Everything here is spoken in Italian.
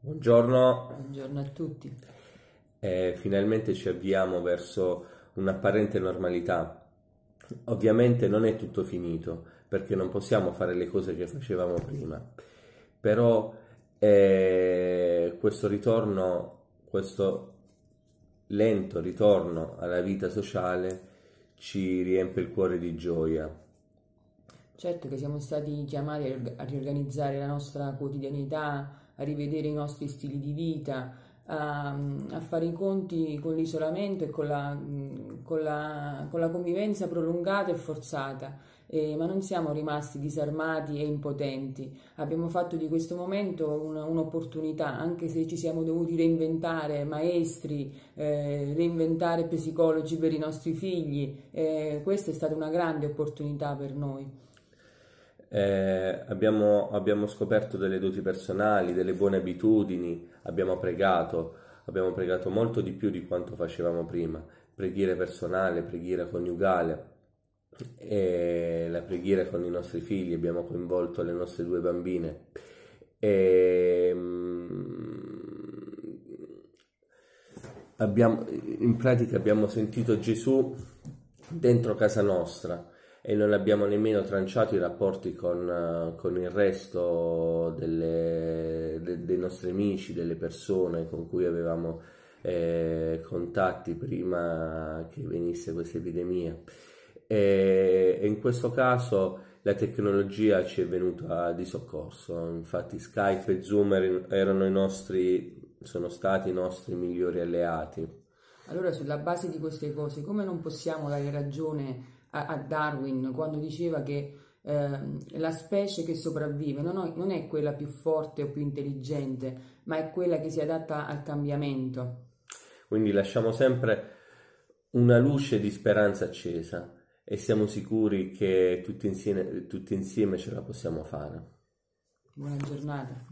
Buongiorno. Buongiorno a tutti. Eh, finalmente ci avviamo verso un'apparente normalità. Ovviamente non è tutto finito, perché non possiamo fare le cose che facevamo prima, però eh, questo ritorno, questo lento ritorno alla vita sociale ci riempie il cuore di gioia. Certo che siamo stati chiamati a riorganizzare la nostra quotidianità a rivedere i nostri stili di vita, a, a fare i conti con l'isolamento e con la, con, la, con la, convivenza prolungata e forzata. Eh, ma non siamo rimasti disarmati e impotenti, abbiamo fatto di questo momento un'opportunità, anche se ci siamo dovuti reinventare maestri, eh, reinventare psicologi per i nostri figli, eh, questa è stata una grande opportunità per noi eh, abbiamo, abbiamo, scoperto delle doti personali, delle buone abitudini, abbiamo pregato, abbiamo pregato molto di più di quanto facevamo prima, preghiera personale, preghiera coniugale, e la preghiera con i nostri figli, abbiamo coinvolto le nostre due bambine. E, ehm, abbiamo, in pratica abbiamo sentito Gesù dentro casa nostra e non abbiamo nemmeno tranciato i rapporti con, eh, con il resto delle, de, dei nostri amici, delle persone con cui avevamo eh, contatti prima che venisse questa epidemia. E, e in questo caso la tecnologia ci è venuta di soccorso, infatti Skype e Zoom erano i nostri, sono stati i nostri migliori alleati. Allora sulla base di queste cose come non possiamo dare ragione a, Darwin quando diceva che ehm, la specie che sopravvive non, non è quella più forte o più intelligente, ma è quella che si adatta al cambiamento. Quindi lasciamo sempre una luce di speranza accesa e siamo sicuri che tutti insieme, tutti insieme ce la possiamo fare. Buona giornata.